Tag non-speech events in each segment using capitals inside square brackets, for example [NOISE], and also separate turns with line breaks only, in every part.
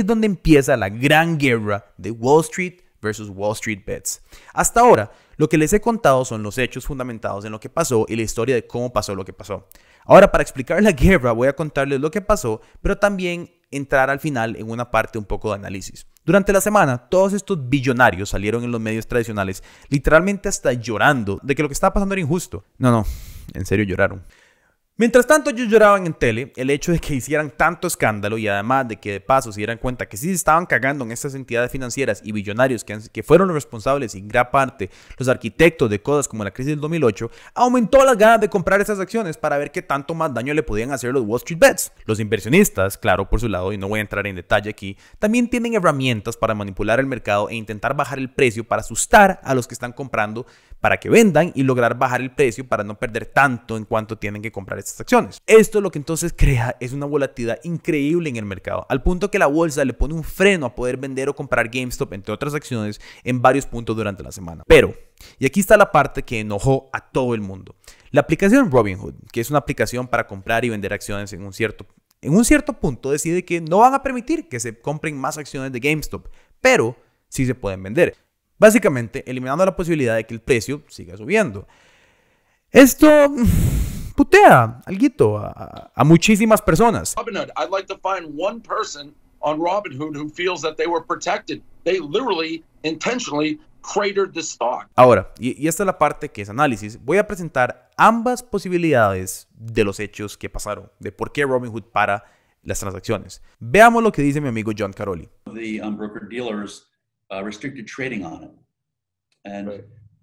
es donde empieza la gran guerra de Wall Street versus Wall Street Bets. Hasta ahora, lo que les he contado son los hechos fundamentados en lo que pasó y la historia de cómo pasó lo que pasó. Ahora, para explicar la [LAUGHS] guerra, voy a contarles lo que pasó, pero también entrar al final en una parte un poco de análisis. Durante la semana, todos estos billonarios salieron en los medios tradicionales, literalmente hasta llorando de que lo que estaba pasando era injusto. No, no, en serio lloraron. Mientras tanto ellos lloraban en tele el hecho de que hicieran tanto escándalo y además de que de paso se dieran cuenta que sí se estaban cagando en estas entidades financieras y billonarios que, que fueron los responsables en gran parte los arquitectos de cosas como la crisis del 2008, aumentó las ganas de comprar esas acciones para ver qué tanto más daño le podían hacer los Wall Street Bets. Los inversionistas, claro, por su lado, y no voy a entrar en detalle aquí, también tienen herramientas para manipular el mercado e intentar bajar el precio para asustar a los que están comprando para que vendan y lograr bajar el precio para no perder tanto en cuanto tienen que comprar acciones. Esto lo que entonces crea es una volatilidad increíble en el mercado, al punto que la bolsa le pone un freno a poder vender o comprar GameStop, entre otras acciones, en varios puntos durante la semana. Pero, y aquí está la parte que enojó a todo el mundo. La aplicación Robinhood, que es una aplicación para comprar y vender acciones en un cierto en un cierto punto decide que no van a permitir que se compren más acciones de GameStop, pero sí se pueden vender. Básicamente, eliminando la posibilidad de que el precio siga subiendo. Esto putea alguito a, a muchísimas personas. Ahora, y, esta es la parte que es análisis, voy a presentar ambas posibilidades de los hechos que pasaron, de por qué Robinhood para las transacciones. Veamos lo que dice mi amigo John Caroli.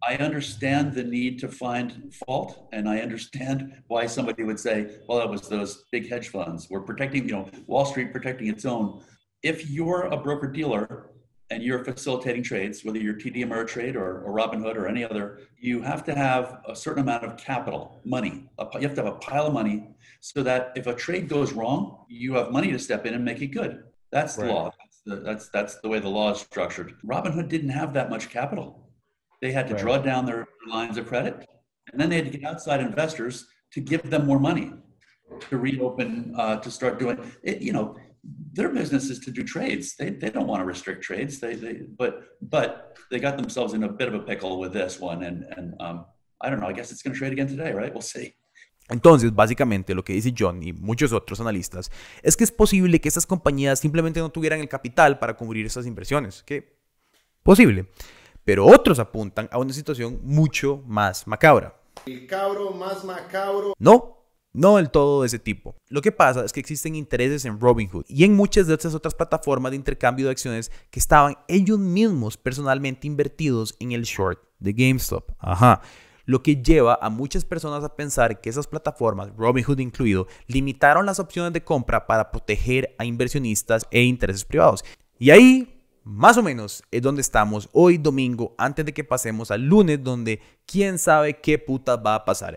I understand the need to find fault, and I understand why somebody would say, "Well, that was those big hedge funds. We're protecting, you know, Wall Street protecting its own." If you're a broker dealer and you're facilitating trades, whether you're TD Ameritrade or, or Robinhood or any other, you have to have a certain amount of capital, money. You have to have a pile of money so that if a trade goes wrong, you have money to step in and make it good. That's the law. That's the, that's, that's the way the law is structured. Robinhood didn't have that much capital they had to right. draw down their lines of credit, and then they had to get outside investors to give them more money to reopen, uh, to start doing it. You know, their business is to do trades. They, they don't want to restrict trades. They, they but but they got themselves in a bit of a pickle with this one, and and um, I don't know. I guess it's going to trade again today, right? We'll see.
Entonces, básicamente lo que dice John y muchos otros analistas es que es posible que estas compañías simplemente no tuvieran el capital para cubrir esas inversiones. Que posible. pero otros apuntan a una situación mucho más macabra. El cabro más macabro. No, no del todo de ese tipo. Lo que pasa es que existen intereses en Robinhood y en muchas de esas otras plataformas de intercambio de acciones que estaban ellos mismos personalmente invertidos en el short de GameStop. Ajá. Lo que lleva a muchas personas a pensar que esas plataformas, Robinhood incluido, limitaron las opciones de compra para proteger a inversionistas e intereses privados. Y ahí más o menos es donde estamos hoy domingo antes de que pasemos al lunes donde quién sabe qué puta va a pasar.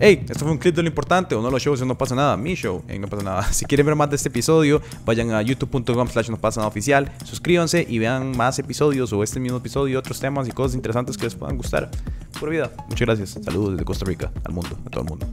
Hey, esto fue un clip de lo importante, uno de los shows No Pasa Nada, mi show, No Pasa Nada. [LAUGHS] Si quieren ver más de este episodio, vayan a youtube.com slash No Pasa Nada Oficial, suscríbanse y vean más episodios o este mismo episodio, Y otros temas y cosas interesantes que les puedan gustar. Por vida. Muchas gracias. Saludos desde Costa Rica, al mundo, a todo el mundo.